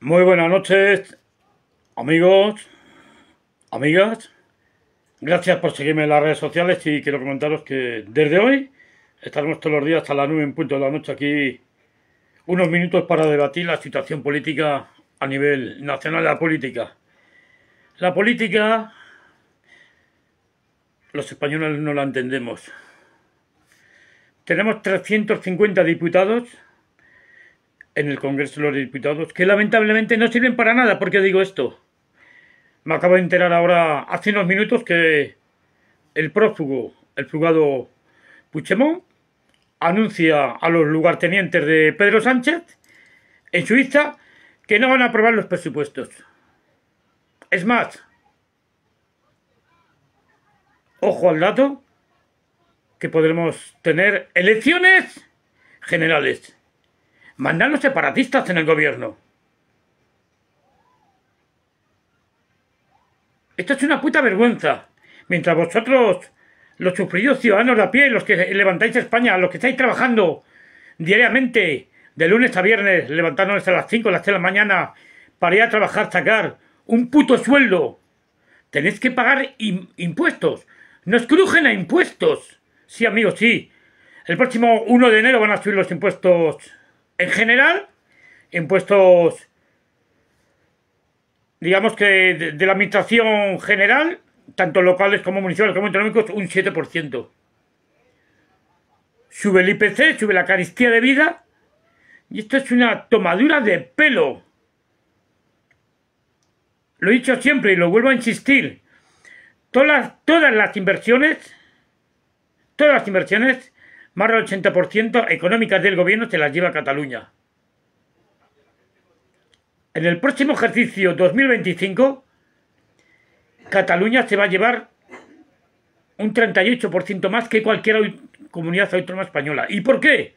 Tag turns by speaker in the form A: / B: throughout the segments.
A: Muy buenas noches, amigos, amigas. Gracias por seguirme en las redes sociales y quiero comentaros que desde hoy estaremos todos los días hasta la 9 en punto de la noche aquí unos minutos para debatir la situación política a nivel nacional, la política. La política los españoles no la entendemos. Tenemos 350 diputados en el Congreso de los Diputados, que lamentablemente no sirven para nada. porque digo esto? Me acabo de enterar ahora, hace unos minutos, que el prófugo, el fugado Puchemón, anuncia a los lugartenientes de Pedro Sánchez en Suiza que no van a aprobar los presupuestos. Es más, ojo al dato, que podremos tener elecciones generales. Mandan los separatistas en el gobierno. Esto es una puta vergüenza. Mientras vosotros, los sufridos ciudadanos de a pie, los que levantáis España, los que estáis trabajando diariamente, de lunes a viernes, levantándonos a las 5, las de la mañana, para ir a trabajar, sacar un puto sueldo, tenéis que pagar impuestos. Nos crujen a impuestos. Sí, amigos, sí. El próximo 1 de enero van a subir los impuestos en general, impuestos, digamos que de, la administración general, tanto locales como municipales como económicos, un 7%. Sube el IPC, sube la caristía de vida, y esto es una tomadura de pelo. Lo he dicho siempre y lo vuelvo a insistir. Todas, todas las inversiones, todas las inversiones más del 80% económicas del gobierno se las lleva Cataluña. En el próximo ejercicio 2025, Cataluña se va a llevar un 38% más que cualquier comunidad autónoma española. ¿Y por qué?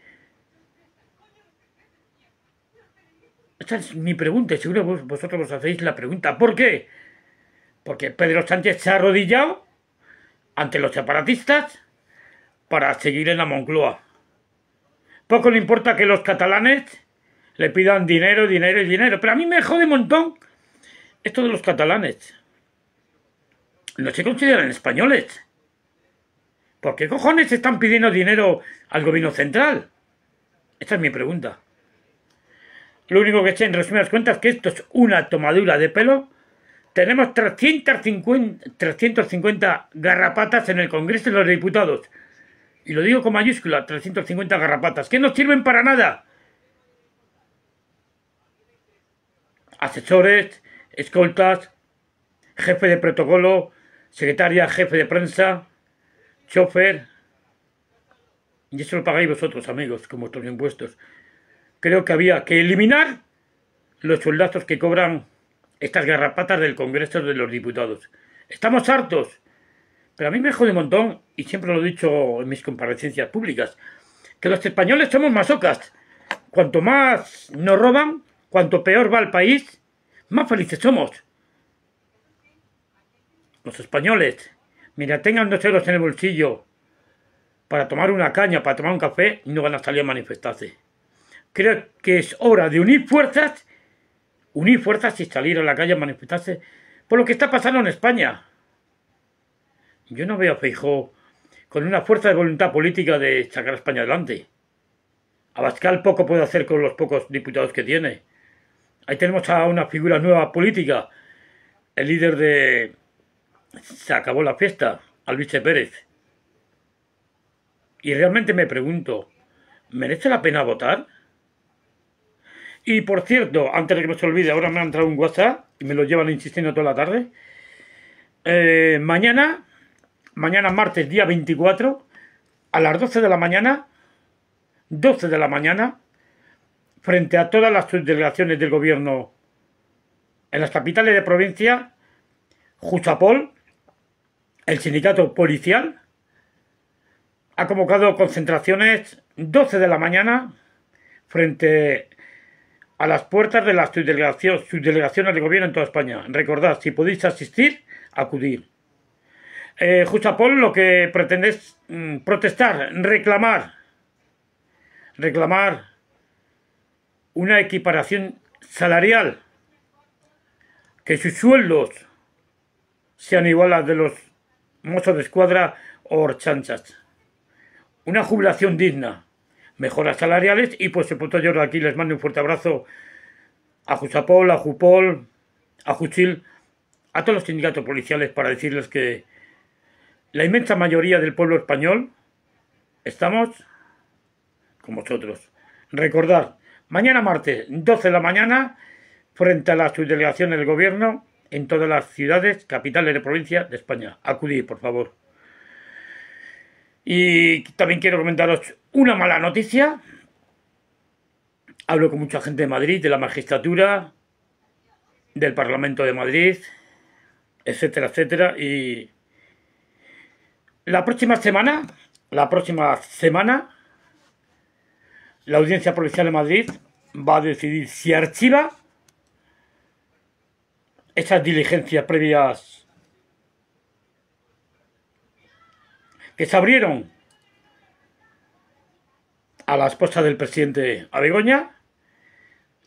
A: Esa es mi pregunta, seguro vosotros os hacéis la pregunta. ¿Por qué? Porque Pedro Sánchez se ha arrodillado ante los separatistas para seguir en la Moncloa. Poco le importa que los catalanes le pidan dinero, dinero y dinero. Pero a mí me jode un montón esto de los catalanes. No se consideran españoles. ¿Por qué cojones están pidiendo dinero al gobierno central? Esta es mi pregunta. Lo único que sé, en resumidas cuentas, que esto es una tomadura de pelo. Tenemos 350, 350 garrapatas en el Congreso de los Diputados y lo digo con mayúscula, 350 garrapatas, que no sirven para nada. Asesores, escoltas, jefe de protocolo, secretaria, jefe de prensa, chofer. Y eso lo pagáis vosotros, amigos, con vuestros impuestos. Creo que había que eliminar los soldados que cobran estas garrapatas del Congreso de los Diputados. Estamos hartos. Pero a mí me jode un montón, y siempre lo he dicho en mis comparecencias públicas, que los españoles somos masocas. Cuanto más nos roban, cuanto peor va el país, más felices somos. Los españoles, mira, tengan dos euros en el bolsillo para tomar una caña, para tomar un café, y no van a salir a manifestarse. Creo que es hora de unir fuerzas, unir fuerzas y salir a la calle a manifestarse por lo que está pasando en España. Yo no veo a Feijó con una fuerza de voluntad política de sacar a España adelante. Abascal poco puede hacer con los pocos diputados que tiene. Ahí tenemos a una figura nueva política, el líder de Se acabó la fiesta, Alviche Pérez. Y realmente me pregunto, ¿merece la pena votar? Y por cierto, antes de que me se olvide, ahora me ha entrado un WhatsApp y me lo llevan insistiendo toda la tarde. Eh, mañana mañana martes, día 24, a las 12 de la mañana, 12 de la mañana, frente a todas las subdelegaciones del gobierno en las capitales de provincia, Jusapol, el sindicato policial, ha convocado concentraciones 12 de la mañana frente a las puertas de las subdelegaciones del gobierno en toda España. Recordad, si podéis asistir, acudir. Eh, lo que pretende es mm, protestar, reclamar, reclamar una equiparación salarial, que sus sueldos sean iguales de los mozos de escuadra o chanchas, Una jubilación digna, mejoras salariales y por supuesto yo aquí les mando un fuerte abrazo a Jusapol, a Jupol, a Juchil, a todos los sindicatos policiales para decirles que la inmensa mayoría del pueblo español, estamos con vosotros. Recordad, mañana martes, 12 de la mañana, frente a las subdelegación del gobierno en todas las ciudades, capitales de provincia de España. Acudid, por favor. Y también quiero comentaros una mala noticia. Hablo con mucha gente de Madrid, de la magistratura, del Parlamento de Madrid, etcétera, etcétera, y la próxima semana, la próxima semana, la Audiencia Provincial de Madrid va a decidir si archiva esas diligencias previas que se abrieron a la esposa del presidente Abegoña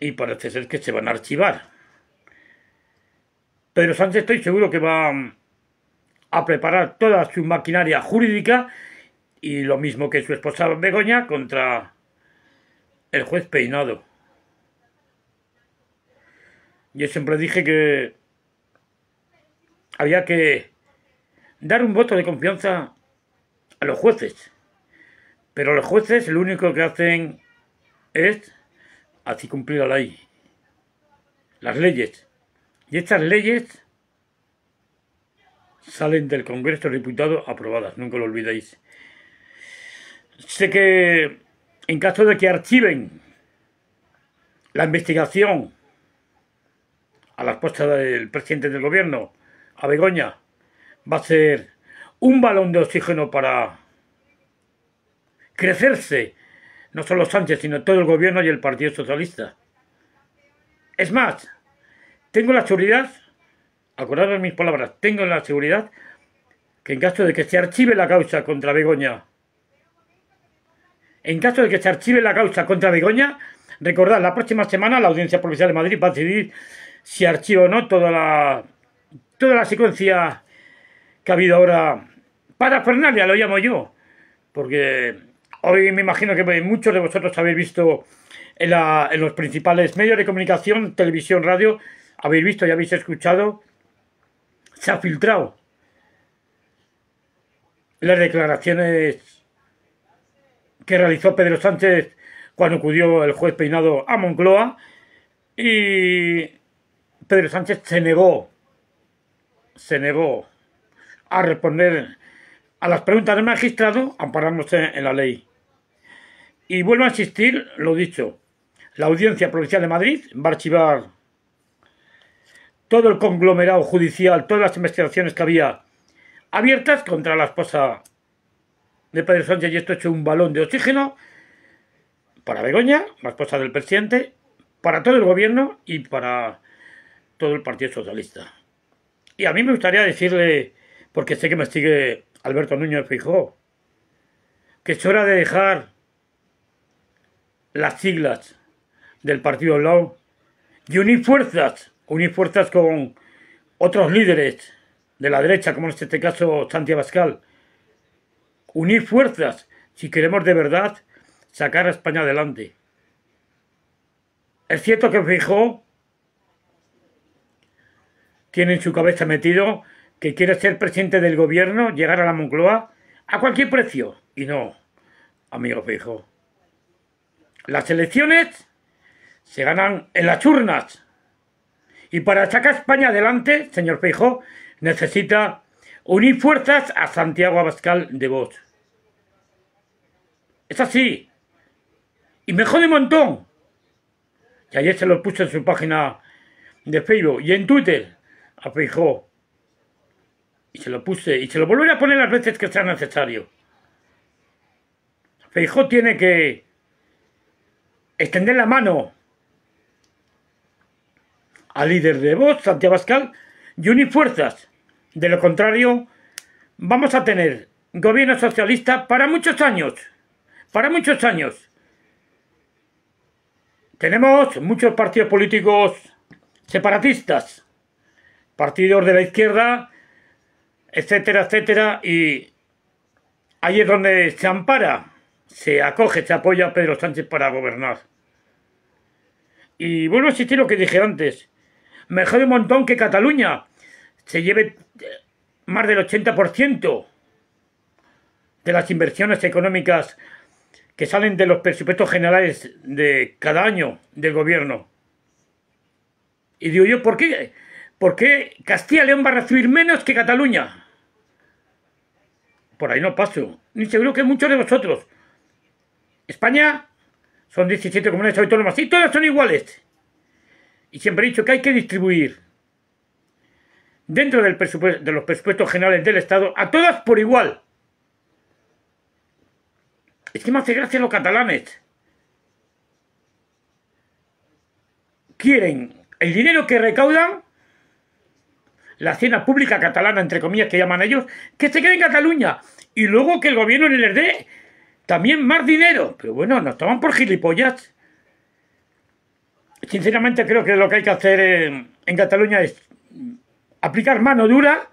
A: y parece ser que se van a archivar. Pero Sánchez estoy seguro que va a preparar toda su maquinaria jurídica y lo mismo que su esposa Begoña contra el juez Peinado. Yo siempre dije que había que dar un voto de confianza a los jueces. Pero los jueces lo único que hacen es así cumplir la ley, las leyes. Y estas leyes salen del Congreso diputado Diputados aprobadas, nunca lo olvidéis. Sé que en caso de que archiven la investigación a la respuesta del presidente del gobierno, a Begoña, va a ser un balón de oxígeno para crecerse, no solo Sánchez, sino todo el gobierno y el Partido Socialista. Es más, tengo la seguridad Acordaros mis palabras, tengo la seguridad que en caso de que se archive la causa contra Begoña, en caso de que se archive la causa contra Begoña, recordad, la próxima semana la Audiencia Provincial de Madrid va a decidir si archiva o no toda la, toda la secuencia que ha habido ahora para Fernalia, lo llamo yo, porque hoy me imagino que muchos de vosotros habéis visto en los principales medios de comunicación, televisión, radio, habéis visto y habéis escuchado se ha filtrado las declaraciones que realizó Pedro Sánchez cuando acudió el juez peinado a Moncloa y Pedro Sánchez se negó, se negó a responder a las preguntas del magistrado amparándose en la ley. Y vuelvo a insistir lo dicho, la Audiencia Provincial de Madrid va a archivar todo el conglomerado judicial, todas las investigaciones que había abiertas contra la esposa de Pedro Sánchez y esto hecho un balón de oxígeno para Begoña, la esposa del presidente, para todo el gobierno y para todo el Partido Socialista. Y a mí me gustaría decirle, porque sé que me sigue Alberto Núñez Fijó, que es hora de dejar las siglas del Partido Lao y unir fuerzas unir fuerzas con otros líderes de la derecha, como en este caso Santiago Pascal. Unir fuerzas si queremos de verdad sacar a España adelante. Es cierto que Fijo tiene en su cabeza metido que quiere ser presidente del gobierno, llegar a la Moncloa a cualquier precio. Y no, amigo Fijo. Las elecciones se ganan en las urnas. Y para sacar España adelante, señor Feijó, necesita unir fuerzas a Santiago Abascal de Vox. Es así. Y me jode montón. Y ayer se lo puse en su página de Facebook y en Twitter a Feijó. Y se lo puse y se lo volveré a poner las veces que sea necesario. Feijó tiene que extender la mano al líder de voz, Santiago Pascal, y unir fuerzas. De lo contrario, vamos a tener gobierno socialista para muchos años. Para muchos años. Tenemos muchos partidos políticos separatistas, partidos de la izquierda, etcétera, etcétera, y ahí es donde se ampara, se acoge, se apoya a Pedro Sánchez para gobernar. Y vuelvo a insistir lo que dije antes. Mejor un montón que Cataluña se lleve eh, más del 80% de las inversiones económicas que salen de los presupuestos generales de cada año del gobierno. Y digo yo, ¿por qué? ¿Por qué Castilla y León va a recibir menos que Cataluña? Por ahí no paso. Ni seguro que muchos de vosotros. España son 17 comunidades autónomas y todas son iguales y siempre he dicho que hay que distribuir dentro de los presupuestos generales del Estado a todas por igual. Es que me hace gracia los catalanes. Quieren el dinero que recaudan la hacienda pública catalana, entre comillas, que llaman ellos, que se quede en Cataluña. Y luego que el gobierno en el dé también más dinero. Pero bueno, nos toman por gilipollas. Sinceramente creo que lo que hay que hacer en, Cataluña es aplicar mano dura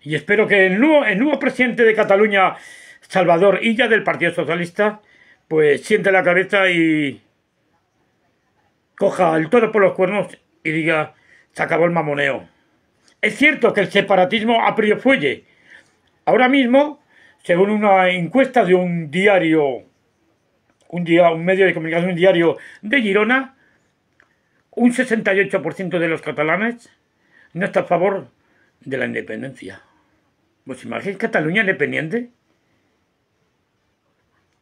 A: y espero que el nuevo, presidente de Cataluña, Salvador Illa, del Partido Socialista, pues siente la cabeza y coja el toro por los cuernos y diga, se acabó el mamoneo. Es cierto que el separatismo ha fuelle. Ahora mismo, según una encuesta de un diario un, día, un medio de comunicación diario de Girona, un 68% de los catalanes no está a favor de la independencia. ¿Vos imagináis Cataluña independiente?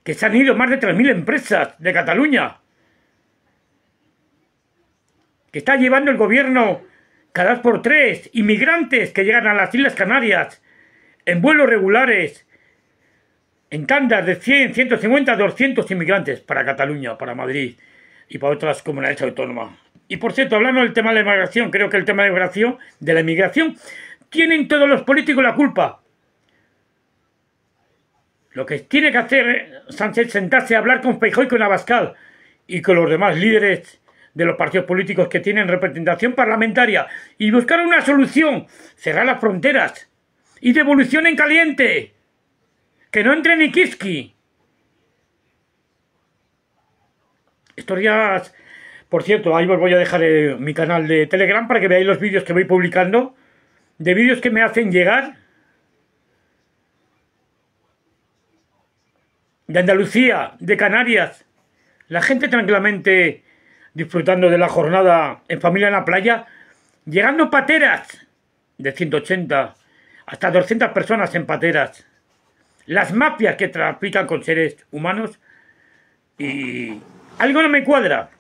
A: Que se han ido más de 3.000 empresas de Cataluña. Que está llevando el gobierno cada vez por tres inmigrantes que llegan a las Islas Canarias en vuelos regulares en tandas de 100, 150, 200 inmigrantes para Cataluña, para Madrid y para otras comunidades autónomas. Y por cierto, hablando del tema de la inmigración, creo que el tema de la inmigración, de la inmigración tienen todos los políticos la culpa. Lo que tiene que hacer Sánchez es sentarse a hablar con Feijóo y con Abascal y con los demás líderes de los partidos políticos que tienen representación parlamentaria y buscar una solución, cerrar las fronteras y devolución en caliente. Que no entre ni Estos días, por cierto, ahí os voy a dejar eh, mi canal de Telegram para que veáis los vídeos que voy publicando. De vídeos que me hacen llegar. De Andalucía, de Canarias. La gente tranquilamente disfrutando de la jornada en familia en la playa. Llegando pateras de 180 hasta 200 personas en pateras las mafias que trafican con seres humanos. Y algo no me cuadra.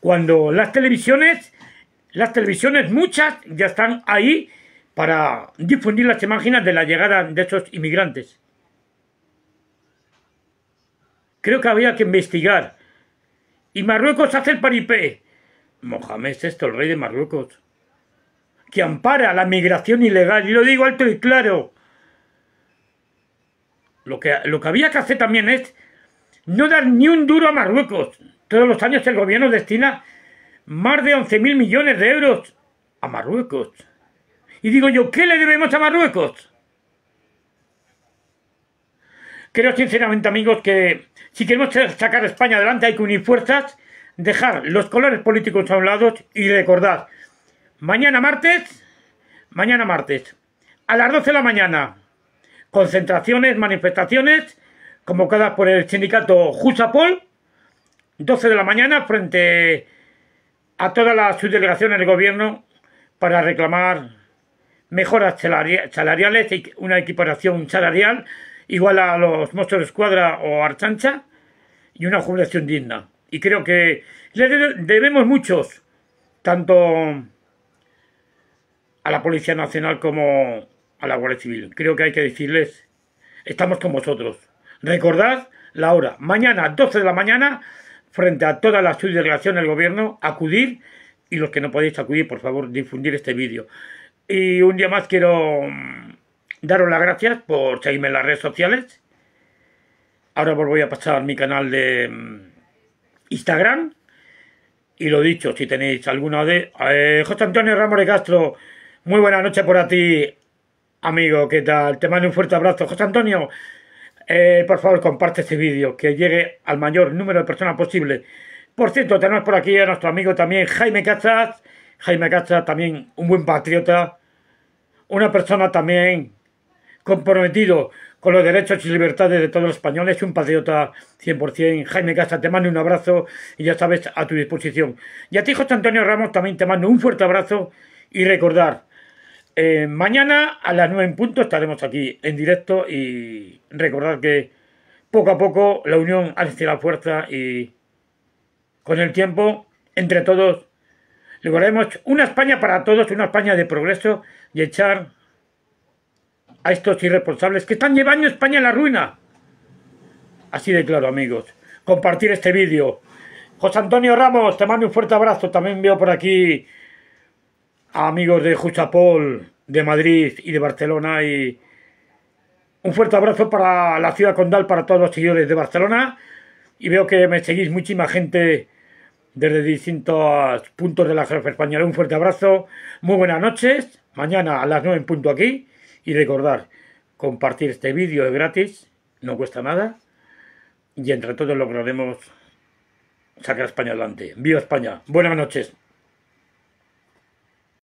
A: Cuando las televisiones, las televisiones muchas ya están ahí para difundir las imágenes de la llegada de esos inmigrantes. Creo que había que investigar. Y Marruecos hace el paripé. Mohamed VI, el rey de Marruecos, que ampara la migración ilegal. Y lo digo alto y claro. Lo que, había que hacer también es no dar ni un duro a Marruecos. Todos los años el gobierno destina más de 11.000 millones de euros a Marruecos. Y digo yo, ¿qué le debemos a Marruecos? Creo sinceramente, amigos, que si queremos sacar a España adelante hay que unir fuerzas, dejar los colores políticos a un lado y recordar, mañana martes, mañana martes, a las 12 de la mañana, concentraciones, manifestaciones convocadas por el sindicato Jusapol, 12 de la mañana, frente a todas las subdelegaciones del gobierno para reclamar mejoras salariales y una equiparación salarial igual a los monstruos de escuadra o archancha y una jubilación digna. Y creo que le debemos muchos, tanto a la Policía Nacional como a la Guardia Civil. Creo que hay que decirles, estamos con vosotros. Recordad la hora, mañana 12 de la mañana, frente a toda la subdelegación del gobierno, acudir y los que no podéis acudir, por favor, difundir este vídeo. Y un día más quiero mm, daros las gracias por seguirme en las redes sociales. Ahora os voy a pasar mi canal de mm, Instagram. Y lo dicho, si tenéis alguna de... Eh, José Antonio Ramón de Castro, muy buena noche por a ti. Amigo, ¿qué tal? Te mando un fuerte abrazo. José Antonio, eh, por favor, comparte este vídeo, que llegue al mayor número de personas posible. Por cierto, tenemos por aquí a nuestro amigo también Jaime Casas. Jaime Casas, también un buen patriota. Una persona también comprometido con los derechos y libertades de todos los españoles, un patriota 100%. Jaime Caza, te mando un abrazo y ya sabes, a tu disposición. Y a ti, José Antonio Ramos, también te mando un fuerte abrazo y recordar, eh, mañana a las 9 en punto estaremos aquí en directo y recordar que poco a poco la unión hace la fuerza y con el tiempo, entre todos, lograremos una España para todos, una España de progreso y echar a estos irresponsables que están llevando España a la ruina. Así de claro, amigos. Compartir este vídeo. José Antonio Ramos, te mando un fuerte abrazo. También veo por aquí amigos de Juchapol, de Madrid y de Barcelona y un fuerte abrazo para la ciudad condal, para todos los seguidores de Barcelona y veo que me seguís muchísima gente desde distintos puntos de la geografía española. Un fuerte abrazo, muy buenas noches, mañana a las 9 en punto aquí y recordar, compartir este vídeo es gratis, no cuesta nada y entre todos lograremos sacar a España adelante. ¡Viva España! Buenas noches.